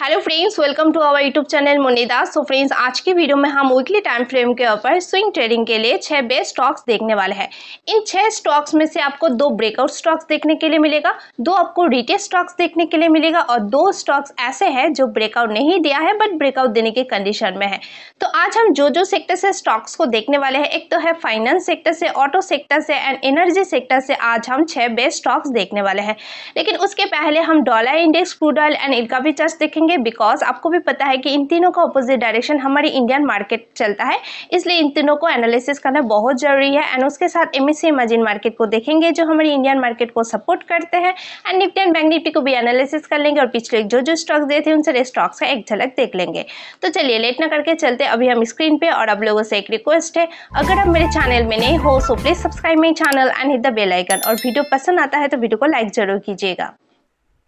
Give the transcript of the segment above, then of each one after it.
hello friends welcome to our YouTube channel मुनिदा so friends आज की वीडियो में हम वीकली टाइम फ्रेम के ऊपर स्विंग ट्रेडिंग के लिए छह बेस्ट स्टॉक्स देखने वाले हैं इन छह स्टॉक्स में से आपको दो ब्रेकआउट स्टॉक्स देखने के लिए मिलेगा दो आपको रिटेल स्टॉक्स देखने के लिए मिलेगा और दो स्टॉक्स ऐसे हैं जो ब्रेकआउट नहीं दिया है बट ब्रेकआउट देने के कंडीशन में है तो आज हम जो जो सेक्टर से स्टॉक्स को देखने वाले हैं एक तो है फाइनेंस सेक्टर से ऑटो सेक्टर से एंड एनर्जी सेक्टर से आज हम छह बेस्ट स्टॉक्स देखने वाले हैं लेकिन उसके पहले हम dollar index crude oil and इनका भी चर्च देखेंगे देखेंगे बिकॉज आपको भी पता है कि इन तीनों का अपोजिट डायरेक्शन हमारे इंडियन मार्केट चलता है इसलिए इन तीनों को एनालिसिस करना बहुत जरूरी है एंड उसके साथ एम इमेजिन मार्केट को देखेंगे जो हमारे इंडियन मार्केट को सपोर्ट करते हैं and Nifty and bank Nifty को भी एनालिसिस कर लेंगे और पिछले जो जो स्टॉक्स दिए थे उन सारे स्टॉक्स का एक झलक देख लेंगे तो चलिए लेट ना करके चलते अभी हम स्क्रीन पर और आप लोगों से एक रिक्वेस्ट है अगर आप मेरे चैनल में नहीं हो so please subscribe my channel and hit the bell icon और वीडियो पसंद आता है तो वीडियो को लाइक जरूर कीजिएगा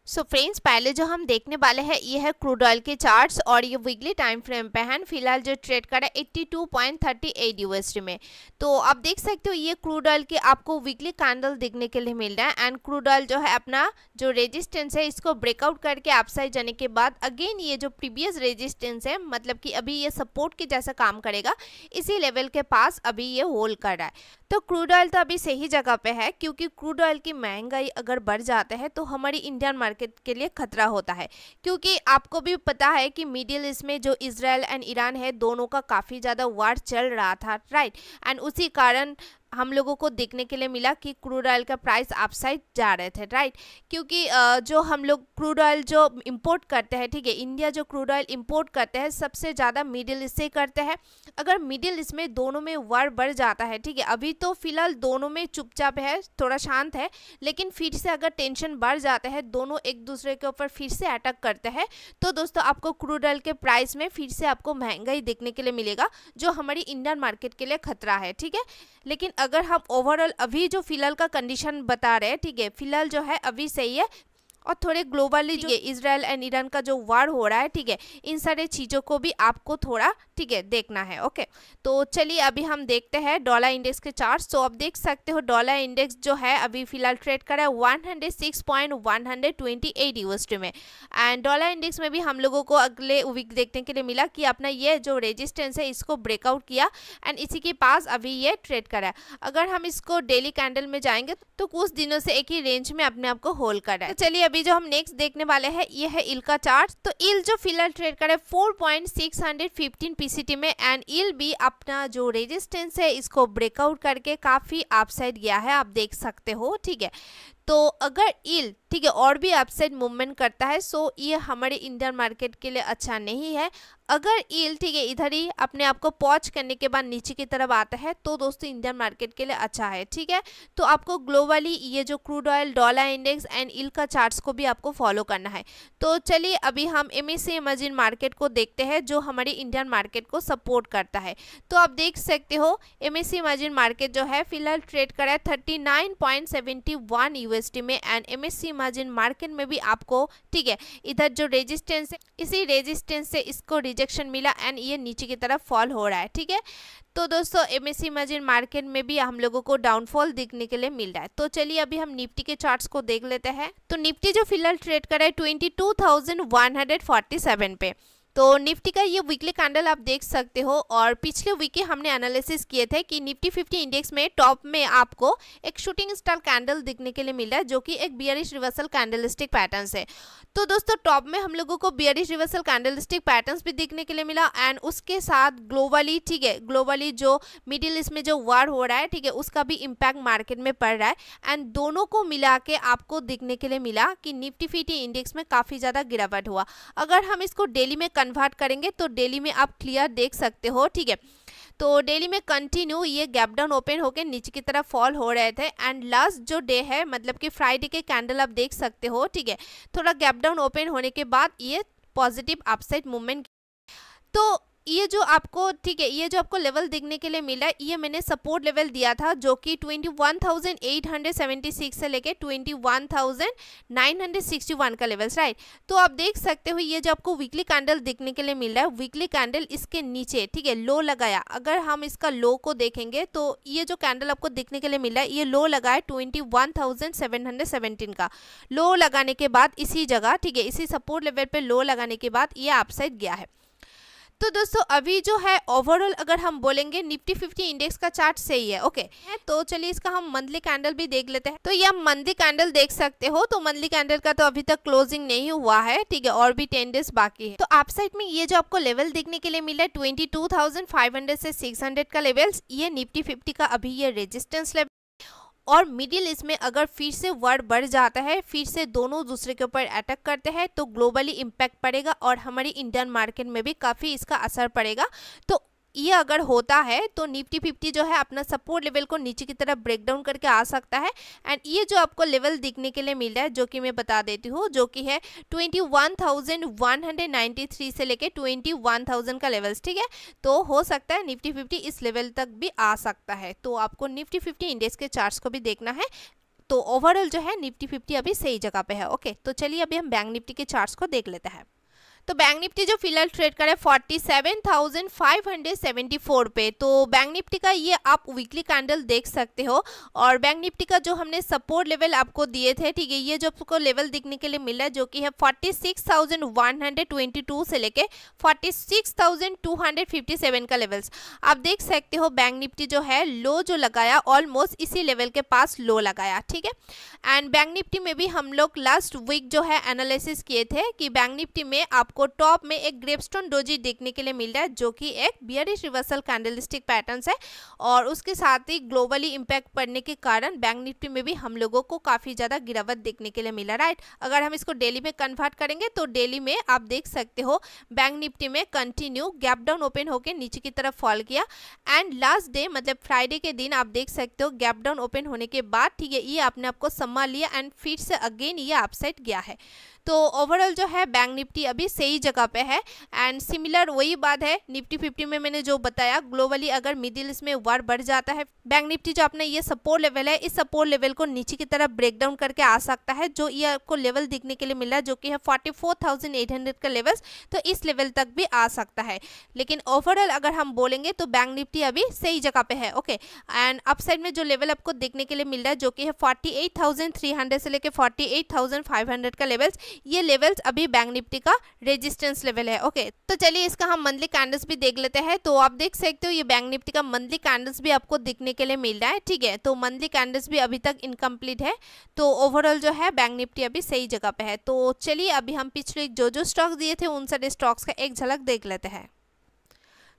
सो so फ्रेंड्स पहले जो हम देखने वाले हैं ये है क्रूड ऑयल के चार्ट्स और ये वीकली टाइम फ्रेम पे हैं फिलहाल जो ट्रेड कर रहा है 82.38 यूएसडी में तो आप देख सकते हो ये क्रूड ऑयल के आपको वीकली कैंडल देखने के लिए मिल रहा है एंड क्रूड ऑयल जो है अपना जो रेजिस्टेंस है इसको ब्रेकआउट करके अपसाइड जाने के बाद अगेन ये जो प्रीवियस रेजिस्टेंस है मतलब कि अभी ये सपोर्ट के जैसा काम करेगा इसी लेवल के पास अभी ये होल्ड कर रहा है तो क्रूड ऑयल तो अभी सही जगह पे है क्योंकि क्रूड ऑयल की महंगाई अगर बढ़ जाते है तो हमारी इंडियन मार्केट के लिए खतरा होता है क्योंकि आपको भी पता है कि मिडिल ईस्ट में जो इसराइल एंड ईरान है दोनों का काफ़ी ज़्यादा वार चल रहा था राइट एंड उसी कारण हम लोगों को देखने के लिए मिला कि क्रूड ऑयल का प्राइस अपसाइड जा रहे थे राइट क्योंकि जो हम लोग क्रूड ऑयल जो इंपोर्ट करते हैं ठीक है इंडिया जो क्रूड ऑयल इंपोर्ट करते हैं सबसे ज़्यादा मिडिल ईस्ट से करते हैं अगर मिडिल ईस्ट में दोनों में वार बढ़ जाता है ठीक है अभी तो फिलहाल दोनों में चुपचाप है थोड़ा शांत है लेकिन फिर से अगर टेंशन बढ़ जाता है दोनों एक दूसरे के ऊपर फिर से अटैक करते हैं तो दोस्तों आपको क्रूड ऑयल के प्राइस में फिर से आपको महंगाई देखने के लिए मिलेगा जो हमारी इंडियन मार्केट के लिए खतरा है ठीक है लेकिन अगर हम ओवरऑल अभी जो फिलहाल का कंडीशन बता रहे हैं ठीक है फिलहाल जो है अभी सही है और थोड़े ग्लोबली जो इसराइल एंड ईरान का जो वार हो रहा है ठीक है इन सारे चीज़ों को भी आपको थोड़ा ठीक है देखना है ओके तो चलिए अभी हम देखते हैं डॉलर इंडेक्स के चार्ट तो आप देख सकते हो डॉलर इंडेक्स जो है अभी फिलहाल ट्रेड कर रहा है one hundred six point one hundred twenty eight USD में एंड डॉलर इंडेक्स में भी हम लोगों को अगले वीक देखने के लिए मिला कि अपना ये जो रेजिस्टेंस है इसको ब्रेकआउट किया एंड इसी के पास अभी ये ट्रेड रहा है अगर हम इसको डेली कैंडल में जाएंगे तो कुछ दिनों से एक ही रेंज में अपने आप को होल्ड करा है तो चलिए अभी अभी जो हम नेक्स्ट देखने वाले हैं ये है इल का चार्ट तो इल जो फिलहाल ट्रेड करे 4.615 पीसीटी में एंड इल भी अपना जो रेजिस्टेंस है इसको ब्रेकआउट करके काफ़ी अपसाइड गया है आप देख सकते हो ठीक है तो अगर ईल ठीक है और भी अपसाइड मूवमेंट करता है सो ये हमारे इंडियन मार्केट के लिए अच्छा नहीं है अगर ईल ठीक है इधर ही अपने आप को पॉच करने के बाद नीचे की तरफ आता है तो दोस्तों इंडियन मार्केट के लिए अच्छा है ठीक है तो आपको ग्लोबली ये जो crude oil dollar index and ईल का चार्ट्स को भी आपको फॉलो करना है तो चलिए अभी हम एम एस इमर्जिंग मार्केट को देखते हैं जो हमारे इंडियन मार्केट को सपोर्ट करता है तो आप देख सकते हो एम एस इमर्जिंग मार्केट जो है फिलहाल ट्रेड करा है thirty nine point seventy one USD में एंड एमएससी मार्जिन मार्केट में भी आपको ठीक है इधर जो रेजिस्टेंस है इसी रेजिस्टेंस से इसको रिजेक्शन मिला एंड ये नीचे की तरफ फॉल हो रहा है ठीक है तो दोस्तों एम एस इमेजिन मार्केट में भी हम लोगों को डाउनफॉल दिखने के लिए मिल रहा है तो चलिए अभी हम निफ्टी के चार्ट्स को देख लेते हैं तो निफ्टी जो फिलहाल ट्रेड कर रहा है ट्वेंटी पे तो निफ्टी का ये वीकली कैंडल आप देख सकते हो और पिछले वीक के हमने एनालिसिस किए थे कि निफ्टी फिफ्टी इंडेक्स में टॉप में आपको एक शूटिंग स्टार कैंडल दिखने के लिए मिला है जो कि एक बियरिश रिवर्सल स्टिक पैटर्न है तो दोस्तों टॉप में हम लोगों को बियरिश रिवर्सल स्टिक पैटर्न भी देखने के लिए मिला एंड उसके साथ ग्लोबली ठीक है ग्लोबली जो मिडिल ईस्ट में जो वार हो रहा है ठीक है उसका भी इम्पैक्ट मार्केट में पड़ रहा है एंड दोनों को मिला के आपको देखने के लिए मिला कि निफ्टी फिफ्टी इंडेक्स में काफ़ी ज़्यादा गिरावट हुआ अगर हम इसको डेली में कन्वर्ट करेंगे तो डेली में आप क्लियर देख सकते हो ठीक है तो डेली में कंटिन्यू ये गैप डाउन ओपन होकर नीचे की तरफ फॉल हो रहे थे एंड लास्ट जो डे है मतलब कि फ्राइडे के कैंडल आप देख सकते हो ठीक है थोड़ा गैप डाउन ओपन होने के बाद ये पॉजिटिव अपसाइड मूवमेंट तो ये जो आपको ठीक है ये जो आपको लेवल देखने के लिए मिला ये मैंने सपोर्ट लेवल दिया था जो कि 21,876 से लेके 21,961 का लेवल्स राइट तो आप देख सकते हो ये जो आपको वीकली कैंडल देखने के लिए मिल रहा है वीकली कैंडल इसके नीचे ठीक है लो लगाया अगर हम इसका लो को देखेंगे तो ये जो कैंडल आपको देखने के लिए मिला है ये लो लगाया ट्वेंटी का लो लगाने के बाद इसी जगह ठीक है इसी सपोर्ट लेवल पर लो लगाने के बाद ये अपसाइड गया है तो दोस्तों अभी जो है ओवरऑल अगर हम बोलेंगे निफ्टी फिफ्टी इंडेक्स का चार्ट सही है ओके तो चलिए इसका हम मंथली कैंडल भी देख लेते हैं तो ये हम मंथली कैंडल देख सकते हो तो मंथली कैंडल का तो अभी तक क्लोजिंग नहीं हुआ है ठीक है और भी टेन डेज बाकी है तो आप साइड में ये जो आपको लेवल देखने के लिए मिला है ट्वेंटी से सिक्स का लेवल ये निफ्टी फिफ्टी का अभी ये रेजिस्टेंस लेवल और मिडिल ईस्ट में अगर फिर से वर्ड बढ़ जाता है फिर से दोनों दूसरे के ऊपर अटैक करते हैं तो ग्लोबली इम्पैक्ट पड़ेगा और हमारी इंडियन मार्केट में भी काफ़ी इसका असर पड़ेगा तो ये अगर होता है तो निफ्टी फिफ्टी जो है अपना सपोर्ट लेवल को नीचे की तरफ ब्रेक डाउन करके आ सकता है एंड ये जो आपको लेवल दिखने के लिए मिल रहा है जो कि मैं बता देती हूँ जो कि है 21,193 से लेके 21,000 का लेवल्स ठीक है तो हो सकता है निफ्टी फिफ्टी इस लेवल तक भी आ सकता है तो आपको निफ्टी फिफ्टी इंडेक्स के चार्ट को भी देखना है तो ओवरऑल जो है निफ्टी फिफ्टी अभी सही जगह पे है ओके तो चलिए अभी हम बैंक निफ्टी के चार्ट्स को देख लेते हैं तो बैंक निफ्टी जो फिलहाल ट्रेड करे forty seven thousand five hundred seventy four पे तो बैंक निफ्टी का ये आप वीकली कैंडल देख सकते हो और बैंक निफ्टी का जो हमने सपोर्ट लेवल आपको दिए थे ठीक है ये जो आपको लेवल देखने के लिए मिला है जो कि है forty six thousand one hundred twenty two से लेके forty six thousand two hundred fifty seven का लेवल्स आप देख सकते हो बैंक निफ्टी जो है लो जो लगाया ऑलमोस्ट इसी लेवल के पास लो लगाया ठीक है एंड बैंक निफ्टी में भी हम लोग लास्ट वीक जो है एनालिसिस किए थे कि बैंक निफ्टी में आप आपको टॉप में एक ग्रेपस्टोन डोजी देखने के लिए मिल रहा है जो कि एक बियरिश रिवर्सल कैंडलस्टिक पैटर्न है और उसके साथ ही ग्लोबली इम्पैक्ट पड़ने के कारण बैंक निफ्टी में भी हम लोगों को काफ़ी ज़्यादा गिरावट देखने के लिए मिला राइट अगर हम इसको डेली में कन्वर्ट करेंगे तो डेली में आप देख सकते हो बैंक निफ्टी में कंटिन्यू गैप डाउन ओपन होकर नीचे की तरफ फॉल किया एंड लास्ट डे मतलब फ्राइडे के दिन आप देख सकते हो गैप डाउन ओपन होने के बाद ठीक है ये आपने आपको सम्मा लिया एंड फिर से अगेन ये अपसाइड गया है तो ओवरऑल जो है बैंक निफ्टी अभी सही जगह पे है एंड सिमिलर वही बात है निफ्टी फिफ्टी में मैंने जो बताया ग्लोबली अगर मिडिल इसमें वार बढ़ जाता है बैंक निफ्टी जो अपना ये सपोर्ट लेवल है इस सपोर्ट लेवल को नीचे की तरफ ब्रेकडाउन करके आ सकता है जो ये आपको लेवल देखने के लिए मिला जो कि है फोर्टी का लेवल्स तो इस लेवल तक भी आ सकता है लेकिन ओवरऑल अगर हम बोलेंगे तो बैंक निफ्टी अभी सही जगह पे है ओके एंड अपसाइड में जो लेवल आपको देखने के लिए मिल रहा है जो कि है 48,300 से लेकर 48,500 का लेवल्स ये लेवल्स अभी बैंक निफ्टी का रेजिस्टेंस लेवल है ओके तो चलिए इसका हम मंथली कैंडल्स भी देख लेते हैं तो आप देख सकते हो ये बैंक निफ्टी का मंथली कैंडल्स भी आपको दिखने के लिए मिल रहा है ठीक है तो मंथली कैंडल्स भी अभी तक इनकम्प्लीट है तो ओवरऑल जो है बैंक निफ्टी अभी सही जगह पे है तो चलिए अभी हम पिछले जो जो स्टॉक्स दिए थे उन सारे स्टॉक्स का एक झलक देख लेते हैं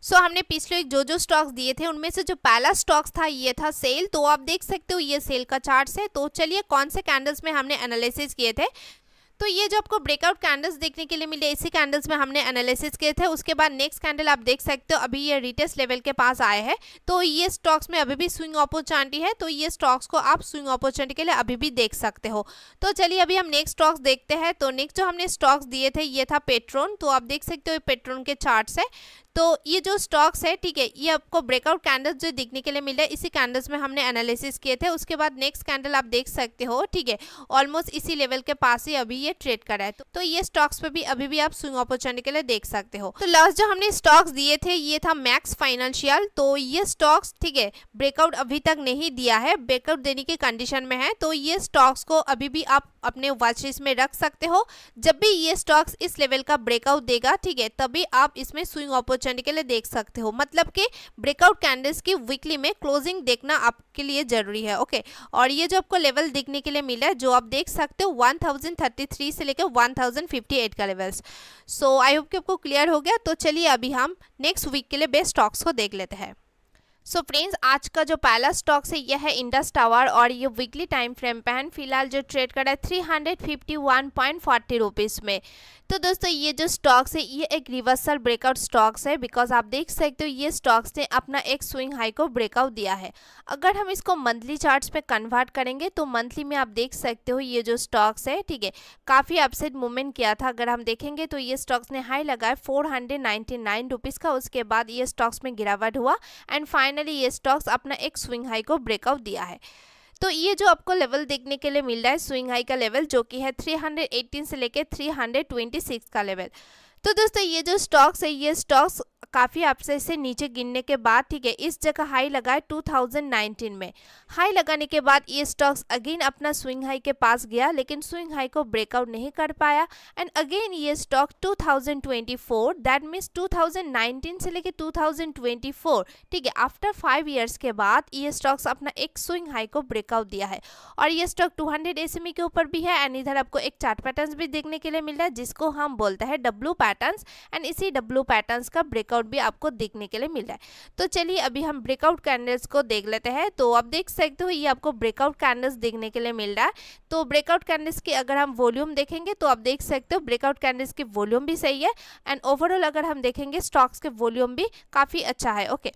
सो so, हमने पिछले जो जो स्टॉक्स दिए थे उनमें से जो पहला स्टॉक्स था ये था सेल तो आप देख सकते हो ये सेल का चार्ट है तो चलिए कौन से कैंडल्स में हमने एनालिसिस किए थे तो ये जो आपको ब्रेकआउट कैंडल्स देखने के लिए मिले इसी कैंडल्स में हमने एनालिसिस किए थे उसके बाद नेक्स्ट कैंडल आप देख सकते हो अभी ये रिटेस्ट लेवल के पास आए हैं तो ये स्टॉक्स में अभी भी स्विंग अपॉर्चुनिटी है तो ये स्टॉक्स को आप स्विंग अपॉर्चुनिटी के लिए अभी भी देख सकते हो तो चलिए अभी हम नेक्स्ट स्टॉक्स देखते हैं तो नेक्स्ट जो हमने स्टॉक्स दिए थे ये था पेट्रोन तो आप देख सकते हो पेट्रोन के चार्ट है तो ये जो स्टॉक्स है ठीक है ये आपको ब्रेकआउट कैंडल्स जो देखने के लिए मिले इसी कैंडल्स में हमने एनालिसिस किए थे उसके बाद नेक्स्ट कैंडल आप देख सकते हो ठीक है ऑलमोस्ट इसी लेवल के पास ही अभी ये ट्रेड करा है तो, तो ये स्टॉक्स पे भी अभी भी आप स्विंग अपॉर्चुनिटी के लिए देख सकते हो तो लास्ट जो हमने स्टॉक्स दिए थे ये था मैक्स फाइनेंशियल तो ये स्टॉक्स ठीक है ब्रेकआउट अभी तक नहीं दिया है ब्रेकआउट देने की कंडीशन में है तो ये स्टॉक्स को अभी भी आप अपने वॉचिस लिस्ट में रख सकते हो जब भी ये स्टॉक्स इस लेवल का ब्रेकआउट देगा ठीक है तभी आप इसमें स्विंग अपॉर्चुनिटी ऑप्शन के लिए देख सकते हो मतलब कि ब्रेकआउट कैंडल्स की वीकली में क्लोजिंग देखना आपके लिए जरूरी है ओके और ये जो आपको लेवल देखने के लिए मिला है जो आप देख सकते हो 1033 से लेकर 1058 का लेवल्स सो आई होप कि आपको क्लियर हो गया तो चलिए अभी हम नेक्स्ट वीक के लिए बेस्ट स्टॉक्स को देख लेते हैं सो so फ्रेंड्स आज का जो पहला स्टॉक है यह है इंडस टावर और ये वीकली टाइम फ्रेम पे है फिलहाल जो ट्रेड कर रहा है थ्री हंड्रेड में तो दोस्तों ये जो स्टॉक्स है ये एक रिवर्सल ब्रेकआउट स्टॉक्स है बिकॉज आप देख सकते हो ये स्टॉक्स ने अपना एक स्विंग हाई को ब्रेकआउट दिया है अगर हम इसको मंथली चार्ट्स पे कन्वर्ट करेंगे तो मंथली में आप देख सकते हो ये जो स्टॉक्स है ठीक है काफ़ी अपसेट मूवमेंट किया था अगर हम देखेंगे तो ये स्टॉक्स ने हाई लगाया फोर हंड्रेड का उसके बाद ये स्टॉक्स में गिरावट हुआ एंड फाइनली ये स्टॉक्स अपना एक स्विंग हाई को ब्रेकआउट दिया है तो ये जो आपको लेवल देखने के लिए मिल रहा है स्विंग हाई का लेवल जो कि है 318 से लेकर 326 का लेवल तो दोस्तों ये जो स्टॉक्स है ये स्टॉक्स काफ़ी आपसे इसे नीचे गिनने के बाद ठीक है इस जगह हाई लगाए 2019 में हाई लगाने के बाद ये स्टॉक्स अगेन अपना स्विंग हाई के पास गया लेकिन स्विंग हाई को ब्रेकआउट नहीं कर पाया एंड अगेन ये स्टॉक 2024 दैट मीन्स 2019 से लेके 2024 ठीक है आफ्टर फाइव ईयर्स के बाद ये स्टॉक्स अपना एक स्विंग हाई को ब्रेकआउट दिया है और ये स्टॉक टू हंड्रेड के ऊपर भी है एंड इधर आपको एक चार्ट पैटर्न भी देखने के लिए मिल रहा है जिसको हम बोलते हैं डब्लू पैटर्न पैटर्न्स एंड इसी डब्लू पैटर्न्स का ब्रेकआउट भी आपको देखने के लिए मिल रहा है तो चलिए अभी हम ब्रेकआउट कैंडल्स को देख लेते हैं तो आप देख सकते हो ये आपको ब्रेकआउट कैंडल्स देखने के लिए मिल रहा है तो ब्रेकआउट कैंडल्स की अगर हम वॉल्यूम देखेंगे तो आप देख सकते हो ब्रेकआउट कैंडल्स की वॉल्यूम भी सही है एंड ओवरऑल अगर हम देखेंगे स्टॉक्स के वॉल्यूम भी काफ़ी अच्छा है ओके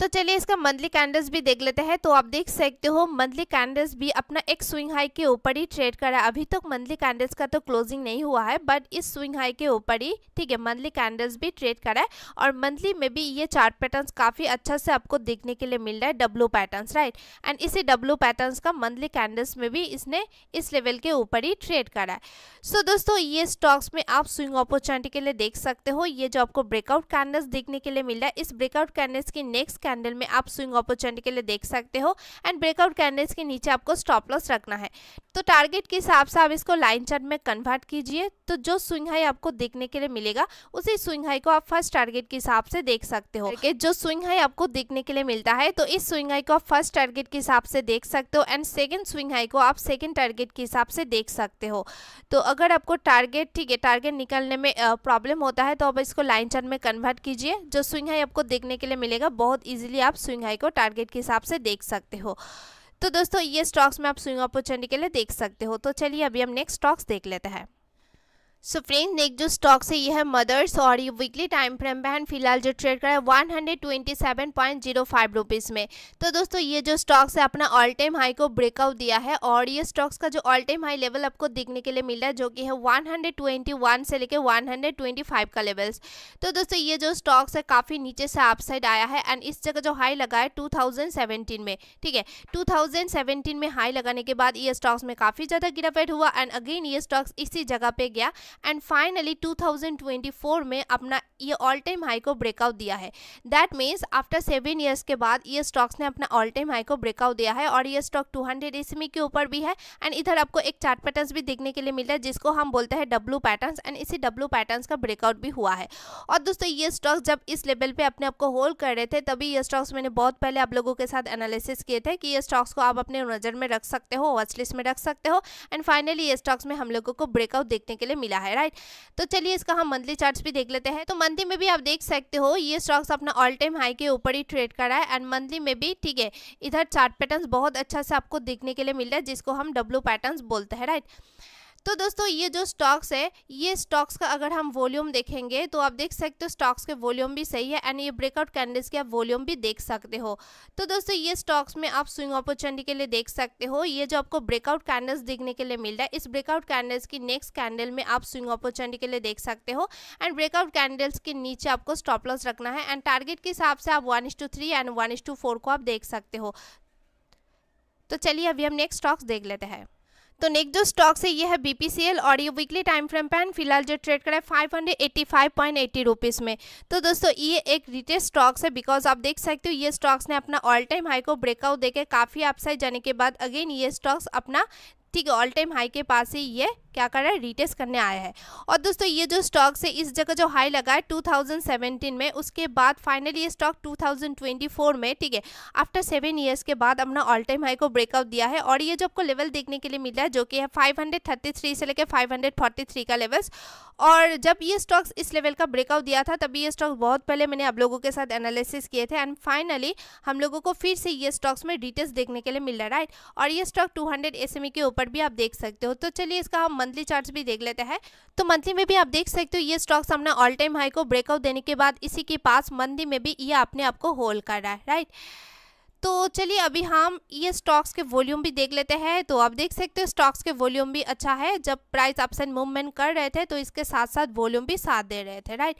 तो चलिए इसका मंथली कैंडल्स भी देख लेते हैं तो आप देख सकते हो मंथली कैंडल्स भी अपना एक स्विंग हाई के ऊपर ही ट्रेड करा अभी तक मंथली कैंडल्स का तो क्लोजिंग नहीं हुआ है बट इस स्विंग हाई के ऊपर ही ठीक है मंथली कैंडल्स भी ट्रेड रहा है और मंथली में भी ये चार्ट पैटर्न्स काफ़ी अच्छा से आपको देखने के लिए मिल रहा है डब्लू पैटर्न राइट एंड इसी डब्लू पैटर्न का मंथली कैंडल्स में भी इसने इस लेवल के ऊपर ही ट्रेड करा है सो so, दोस्तों ये स्टॉक्स में आप स्विंग अपॉर्चुनिटी के लिए देख सकते हो ये जो आपको ब्रेकआउट कैंडल्स देखने के लिए मिल रहा है इस ब्रेकआउट कैंडल्स की नेक्स्ट कैंडल में आप स्विंग अपॉर्चुनिटी के लिए देख सकते हो एंड ब्रेकआउट कैंडल्स के नीचे आपको स्टॉप लॉस रखना है तो टारगेट के हिसाब से आप इसको लाइन चार्ट में कन्वर्ट कीजिए तो जो स्विंग हाई आपको देखने के लिए मिलेगा उसी स्विंग हाई को आप फर्स्ट टारगेट के हिसाब से देख सकते हो जो स्विंग हाई आपको देखने के लिए मिलता है तो इस स्विंग हाई को आप फर्स्ट टारगेट के हिसाब से देख सकते हो एंड सेकेंड स्विंग हाई को आप सेकेंड टारगेट के हिसाब से देख सकते हो तो अगर आपको टारगेट ठीक है टारगेट निकालने में प्रॉब्लम होता है तो आप इसको लाइन चार्ट में कन्वर्ट कीजिए जो स्विंग हाई आपको देखने के लिए मिलेगा बहुत इजीली आप स्विंग हाई को टारगेट के हिसाब से देख सकते हो तो दोस्तों ये स्टॉक्स में आप स्विंग अपॉर्चुनिटी के लिए देख सकते हो तो चलिए अभी हम नेक्स्ट स्टॉक्स देख लेते हैं सो फ्रेंड्स नेक्स्ट जो स्टॉक्स है ये है मदर्स और ये वीकली टाइम फ्रेम बहन फिलहाल जो ट्रेड करा है one hundred twenty seven point zero five rupees में तो दोस्तों ये जो स्टॉक्स है अपना ऑल टाइम हाई को ब्रेकआउट दिया है और ये स्टॉक्स का जो ऑल टाइम हाई लेवल आपको देखने के लिए मिल रहा है जो कि है वन हंड्रेड ट्वेंटी वन से लेकर वन हंड्रेड ट्वेंटी फाइव का लेवल्स तो दोस्तों ये जो स्टॉक्स है काफ़ी नीचे से अपसाइड आया है एंड इस जगह जो हाई लगा है टू थाउजेंड सेवेंटीन में ठीक है टू थाउजेंड सेवेंटीन में हाई लगाने के बाद ये स्टॉक्स में काफ़ी ज़्यादा गिरावट हुआ एंड अगेन ये स्टॉक्स इसी जगह पर गया एंड फाइनली 2024 में अपना ये ऑल टाइम हाई को ब्रेकआउट दिया है that means after seven years के बाद ये स्टॉक्स ने अपना ऑल टाइम हाई को ब्रेकआउट दिया है और ये स्टॉक टू हंड्रेड के ऊपर भी है एंड इधर आपको एक चार्ट पैटर्न भी देखने के लिए मिल रहा है जिसको हम बोलते हैं डब्लू पैटर्न एंड इसी डब्लू पैटर्न का ब्रेकआउट भी हुआ है और दोस्तों ये स्टॉक्स जब इस लेवल पर अपने आपको होल्ड कर रहे थे तभी ये स्टॉक्स मैंने बहुत पहले आप लोगों के साथ एनालिसिस किए थे कि ये स्टॉक्स को आप अपने नज़र में रख सकते हो वॉचलिस्ट में रख सकते हो एंड फाइनली ये स्टॉक्स में हम लोगों को ब्रेकआउट देखने के लिए मिला है है राइट तो चलिए इसका हम मंथली चार्ट भी देख लेते हैं तो मंथली में भी आप देख सकते हो ये स्टॉक्स अपना ऑल टाइम हाई के ऊपर ही ट्रेड कर रहा है एंड मंथली में भी ठीक है इधर चार्ट पैटर्न बहुत अच्छा से आपको देखने के लिए मिल रहा है जिसको हम डब्ल्यू पैटर्न बोलते हैं राइट तो दोस्तों ये जो स्टॉक्स है ये स्टॉक्स का अगर हम वॉल्यूम देखेंगे तो आप देख सकते हो स्टॉक्स के वॉल्यूम भी सही है एंड ये ब्रेकआउट कैंडल्स के आप वॉल्यूम भी देख सकते हो तो दोस्तों ये स्टॉक्स में आप स्विंग अपॉर्चुनिटी के लिए देख सकते हो ये जो आपको ब्रेकआउट कैंडल्स देखने के लिए मिल रहा है इस ब्रेकआउट कैंडल्स की नेक्स्ट कैंडल में आप स्विंग अपॉर्चुनिटी के लिए देख सकते हो एंड ब्रेकआउट कैंडल्स के नीचे आपको स्टॉप लॉस रखना है एंड टारगेट के हिसाब से आप वन एंड वन को आप देख सकते हो तो चलिए अभी हम नेक्स्ट स्टॉक्स देख लेते हैं तो नेक्स्ट जो स्टॉक्स है ये है बीपीसीएल और ये वीकली टाइम फ्रेम पैन फिलहाल जो ट्रेड करा है five hundred eighty five point eighty rupees में तो दोस्तों ये एक रिटेल स्टॉक्स है बिकॉज आप देख सकते हो ये स्टॉक्स ने अपना ऑल टाइम हाई को ब्रेकआउट देकर काफ़ी अपसाइड जाने के बाद अगेन ये स्टॉक्स अपना ठीक है ऑल टाइम हाई के पास ही ये क्या कर रहा है रिटेस्ट करने आया है और दोस्तों ये जो स्टॉक से इस जगह जो हाई लगा है 2017 में उसके बाद फाइनली ये स्टॉक 2024 में ठीक है आफ्टर सेवन ईयर्स के बाद अपना ऑल टाइम हाई को ब्रेकआउट दिया है और ये जो आपको लेवल देखने के लिए मिल रहा है जो कि है 533 से लेकर 543 का लेवल्स और जब ये स्टॉक्स इस लेवल का ब्रेकआउट दिया था तभी ये स्टॉक बहुत पहले मैंने आप लोगों के साथ एनालिसिस किए थे एंड फाइनली हम लोगों को फिर से ये स्टॉक्स में डिटेल्स देखने के लिए मिल रहा है राइट और ये स्टॉक टू हंड्रेड के ऊपर भी आप देख सकते हो तो चलिए इसका हम मंथली चार्ट भी देख लेते हैं तो मंथली में भी आप देख सकते हो ये स्टॉक सामने ऑल टाइम हाई को ब्रेकआउट देने के बाद इसी के पास मंथली में भी ये अपने आप को होल्ड कर रहा है राइट तो चलिए अभी हम ये स्टॉक्स के वॉल्यूम भी देख लेते हैं तो आप देख सकते हो स्टॉक्स के वॉल्यूम भी अच्छा है जब प्राइस अप्स एंड मूवमेंट कर रहे थे तो इसके साथ साथ वॉल्यूम भी साथ दे रहे थे राइट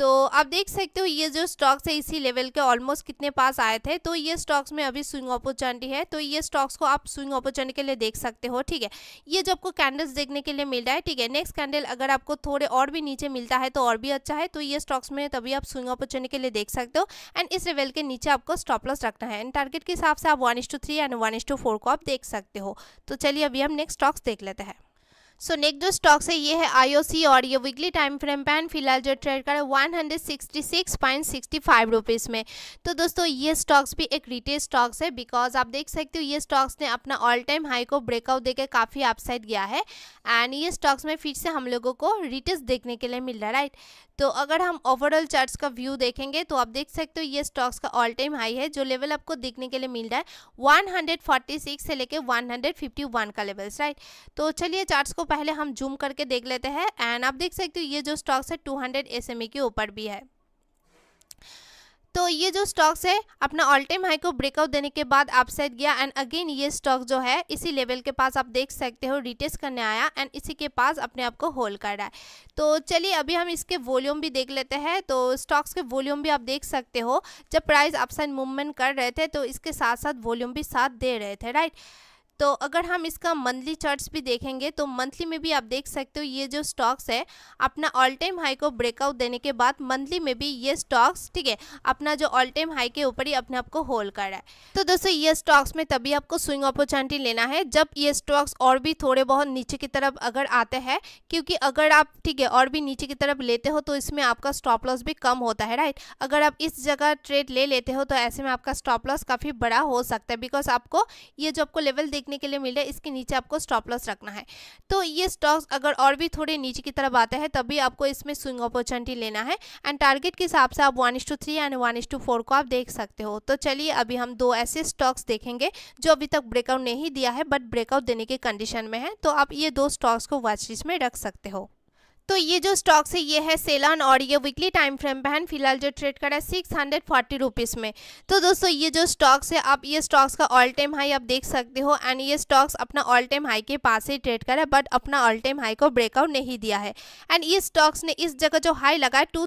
तो आप देख सकते हो ये जो स्टॉक्स है इसी लेवल के ऑलमोस्ट कितने पास आए थे तो ये स्टॉक्स में अभी स्विंग अपॉर्चुनिटी है तो ये स्टॉक्स को आप स्विंग अपॉर्चुनिटी के लिए देख सकते हो ठीक है ये जो आपको कैंडल्स देखने के लिए मिल रहा है ठीक है नेक्स्ट कैंडल अगर आपको थोड़े और भी नीचे मिलता है तो और भी अच्छा है तो ये स्टॉक्स में तभी आप स्विंग अपॉर्चुनिटी के लिए देख सकते हो एंड इस लेवल के नीचे आपको स्टॉप लॉस रखना है एंड टारगेट के हिसाब से आप वन एंड वन को आप देख सकते हो तो चलिए अभी हम नेक्स्ट स्टॉक्स देख लेते हैं सो नेक्स्ट जो स्टॉक्स है ये है आईओसी और ये वीकली टाइम फ्रेम पैन फिलहाल जो ट्रेड कर one hundred sixty six point sixty five rupees में तो दोस्तों ये स्टॉक्स भी एक रिटेल स्टॉक्स है बिकॉज आप देख सकते हो ये स्टॉक्स ने अपना ऑल टाइम हाई को ब्रेकआउट देकर काफ़ी अपसाइड गया है एंड ये स्टॉक्स में फिर से हम लोगों को रिटेल्स देखने के लिए मिल रहा है राइट तो अगर हम ओवरऑल चार्ट का व्यू देखेंगे तो आप देख सकते हो ये स्टॉक्स का ऑल टाइम हाई है जो लेवल आपको देखने के लिए मिल रहा है वन से लेकर वन का लेवल्स राइट तो चलिए चार्ट को पहले हम जूम करके देख लेते हैं एंड आप देख सकते हो ये जो स्टॉक्स है 200 हंड्रेड e के ऊपर भी है तो ये जो स्टॉक्स है अपना ऑल टाइम हाई को ब्रेकआउट देने के बाद अपसाइड गया एंड अगेन ये स्टॉक जो है इसी लेवल के पास आप देख सकते हो रिटेस्ट करने आया एंड इसी के पास अपने आप को होल्ड कर रहा है तो चलिए अभी हम इसके वॉल्यूम भी देख लेते हैं तो स्टॉक्स के वॉल्यूम भी आप देख सकते हो जब प्राइस अपसाइड मूवमेंट कर रहे थे तो इसके साथ साथ वॉल्यूम भी साथ दे रहे थे राइट तो अगर हम इसका मंथली चार्ट्स भी देखेंगे तो मंथली में भी आप देख सकते हो ये जो स्टॉक्स है अपना ऑल टाइम हाई को ब्रेकआउट देने के बाद मंथली में भी ये स्टॉक्स ठीक है अपना जो ऑल टाइम हाई के ऊपर ही अपने आप को होल्ड कर रहा है तो दोस्तों ये स्टॉक्स में तभी आपको स्विंग अपॉर्चुनिटी लेना है जब ये स्टॉक्स और भी थोड़े बहुत नीचे की तरफ अगर आते हैं क्योंकि अगर आप ठीक है और भी नीचे की तरफ लेते हो तो इसमें आपका स्टॉप लॉस भी कम होता है राइट अगर आप इस जगह ट्रेड ले लेते हो तो ऐसे में आपका स्टॉप लॉस काफ़ी बड़ा हो सकता है बिकॉज आपको ये जो आपको लेवल देखने देखने के लिए मिल रहा है इसके नीचे आपको स्टॉप लॉस रखना है तो ये स्टॉक्स अगर और भी थोड़े नीचे की तरफ आते हैं तभी आपको इसमें स्विंग अपॉर्चुनिटी लेना है एंड टारगेट के हिसाब से आप one is to three and one is to four को आप देख सकते हो तो चलिए अभी हम दो ऐसे स्टॉक्स देखेंगे जो अभी तक ब्रेकआउट नहीं दिया है बट ब्रेकआउट देने के कंडीशन में है तो आप ये दो स्टॉक्स को वॉचलिस्ट लिस्ट में रख सकते हो तो ये जो स्टॉक्स है ये है सेलान और ये वीकली टाइम फ्रेम पर फिलहाल जो ट्रेड रहा है सिक्स हंड्रेड फोर्टी रुपीज़ में तो दोस्तों ये जो स्टॉक्स है आप ये स्टॉक्स का ऑल टाइम हाई आप देख सकते हो एंड ये स्टॉक्स अपना ऑल टाइम हाई के पास ही ट्रेड रहा है बट अपना ऑल टाइम हाई को ब्रेकआउट नहीं दिया है एंड ये स्टॉक्स ने इस जगह जो हाई लगा है टू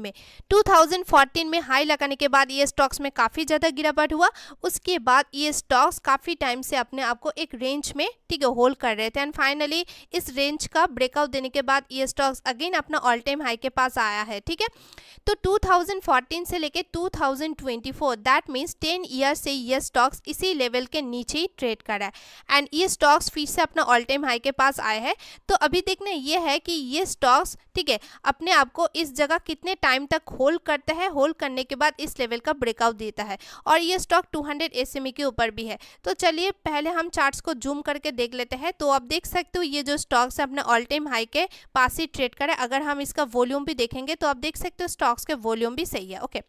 में टू में हाई लगाने के बाद ये स्टॉक्स में काफ़ी ज़्यादा गिरावट हुआ उसके बाद ये स्टॉक्स काफ़ी टाइम से अपने आप को एक रेंज में ठीक है होल्ड कर रहे थे एंड फाइनली इस रेंज का ब्रेकआउट देने के बाद बाद ये स्टॉक्स अगेन अपना ऑल टाइम हाई के पास आया है ठीक है तो 2014 से लेके 2024 दैट मीन्स 10 ईयर से ये स्टॉक्स इसी लेवल के नीचे ही ट्रेड कर रहा है एंड ये स्टॉक्स फिर से अपना ऑल टाइम हाई के पास आए हैं तो अभी देखना ये है कि ये स्टॉक्स ठीक है अपने आप को इस जगह कितने टाइम तक होल्ड करता है होल्ड करने के बाद इस लेवल का ब्रेकआउट देता है और ये स्टॉक 200 हंड्रेड के ऊपर भी है तो चलिए पहले हम चार्ट्स को जूम करके देख लेते हैं तो आप देख सकते हो ये जो स्टॉक्स है अपने ऑल टाइम हाई के पास ही ट्रेड करें अगर हम इसका वॉल्यूम भी देखेंगे तो आप देख सकते हो स्टॉक्स के वॉल्यूम भी सही है ओके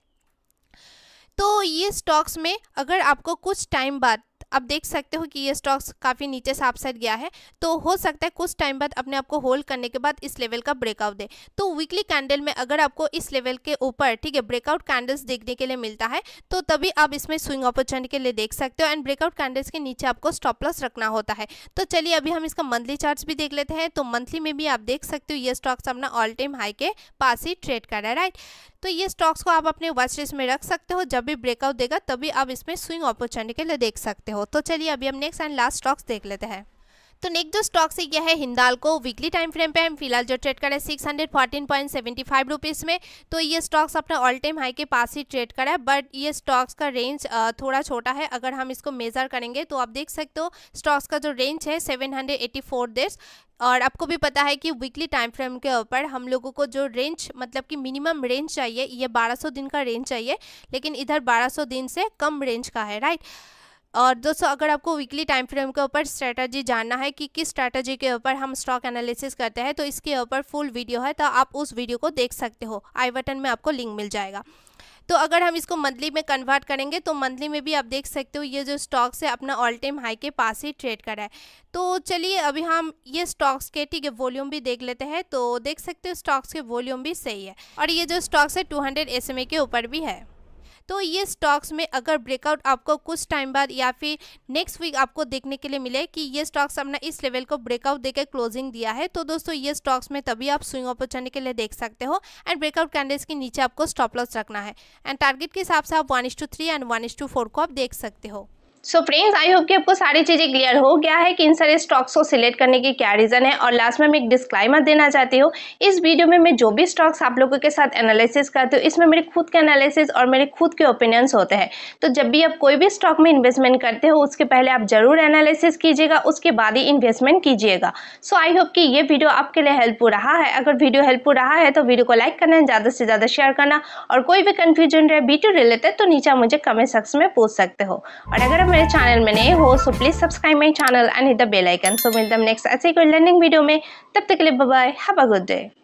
तो ये स्टॉक्स में अगर आपको कुछ टाइम बाद अब देख सकते हो कि ये स्टॉक्स काफ़ी नीचे साफ साइड गया है तो हो सकता है कुछ टाइम बाद अपने आप को होल्ड करने के बाद इस लेवल का ब्रेकआउट दे तो वीकली कैंडल में अगर आपको इस लेवल के ऊपर ठीक है ब्रेकआउट कैंडल्स देखने के लिए मिलता है तो तभी आप इसमें स्विंग अपॉर्चुनिटी के लिए देख सकते हो एंड ब्रेकआउट कैंडल्स के नीचे आपको स्टॉप लॉस रखना होता है तो चलिए अभी हम इसका मंथली चार्ज भी देख लेते हैं तो मंथली में भी आप देख सकते हो ये स्टॉक्स अपना ऑल टाइम हाई के पास ही ट्रेड कर रहा है राइट तो ये स्टॉक्स को आप अपने वॉच लिस्ट में रख सकते हो जब भी ब्रेकआउट देगा तभी आप इसमें स्विंग अपॉर्चुनिटी के लिए देख सकते हो तो चलिए अभी हम नेक्स्ट एंड लास्ट स्टॉक्स देख लेते हैं तो नेक्स्ट स्टॉक से यह है हिंदाल को वीकली टाइम फ्रेम पे हम फिलहाल जो ट्रेड करें six hundred fourteen point seventy five rupees में तो ये स्टॉक्स अपना ऑल टाइम हाई के पास ही ट्रेड करा है बट ये स्टॉक्स का रेंज थोड़ा छोटा है अगर हम इसको मेज़र करेंगे तो आप देख सकते हो स्टॉक्स का जो रेंज है seven hundred eighty four days और आपको भी पता है कि वीकली टाइम फ्रेम के ऊपर हम लोगों को जो रेंज मतलब कि मिनिमम रेंज चाहिए ये 1200 दिन का रेंज चाहिए लेकिन इधर 1200 दिन से कम रेंज का है राइट और दोस्तों अगर आपको वीकली टाइम फ्रेम के ऊपर स्ट्रैटेजी जानना है कि किस स्ट्रैटेजी के ऊपर हम स्टॉक एनालिसिस करते हैं तो इसके ऊपर फुल वीडियो है तो आप उस वीडियो को देख सकते हो आई बटन में आपको लिंक मिल जाएगा तो अगर हम इसको मंथली में कन्वर्ट करेंगे तो मंथली में भी आप देख सकते हो ये जो स्टॉक्स है अपना ऑल टाइम हाई के पास ही ट्रेड रहा है तो चलिए अभी हम ये स्टॉक्स के ठीक है वॉल्यूम भी देख लेते हैं तो देख सकते हो स्टॉक्स के वॉल्यूम भी सही है और ये जो स्टॉक्स है टू हंड्रेड के ऊपर भी है तो ये स्टॉक्स में अगर ब्रेकआउट आपको कुछ टाइम बाद या फिर नेक्स्ट वीक आपको देखने के लिए मिले कि ये स्टॉक्स अपना इस लेवल को ब्रेकआउट देकर क्लोजिंग दिया है तो दोस्तों ये स्टॉक्स में तभी आप स्विंग अपॉर्चुनिटी के लिए देख सकते हो एंड ब्रेकआउट कैंडल्स के नीचे आपको स्टॉप लॉस रखना है एंड टारगेट के हिसाब से आप वन एंड वन को आप देख सकते हो सो फ्रेंड्स आई होप कि आपको सारी चीज़ें क्लियर हो गया है कि इन सारे स्टॉक्स को सिलेक्ट करने की क्या रीज़न है और लास्ट में मैं एक डिस्क्लाइमर देना चाहती हूँ इस वीडियो में मैं जो भी स्टॉक्स आप लोगों के साथ एनालिसिस करती हूँ इसमें मेरे खुद के एनालिसिस और मेरे खुद के ओपिनियंस होते हैं तो जब भी आप कोई भी स्टॉक में इन्वेस्टमेंट करते हो उसके पहले आप जरूर एनालिसिस कीजिएगा उसके बाद ही इन्वेस्टमेंट कीजिएगा सो आई होप कि ये वीडियो आपके लिए हेल्पफुल रहा है अगर वीडियो हेल्पफुल रहा है तो वीडियो को लाइक करना ज़्यादा से ज़्यादा शेयर करना और कोई भी कन्फ्यूजन रहे वीडियो रिलेटेड तो नीचे मुझे कमेंट सेक्शन में पूछ सकते हो और अगर मेरे चैनल में नए हो so please subscribe my channel and hit the bell icon so मिलता हम नेक्स्ट ऐसे कोई लर्निंग वीडियो में तब तक के लिए bye have a good day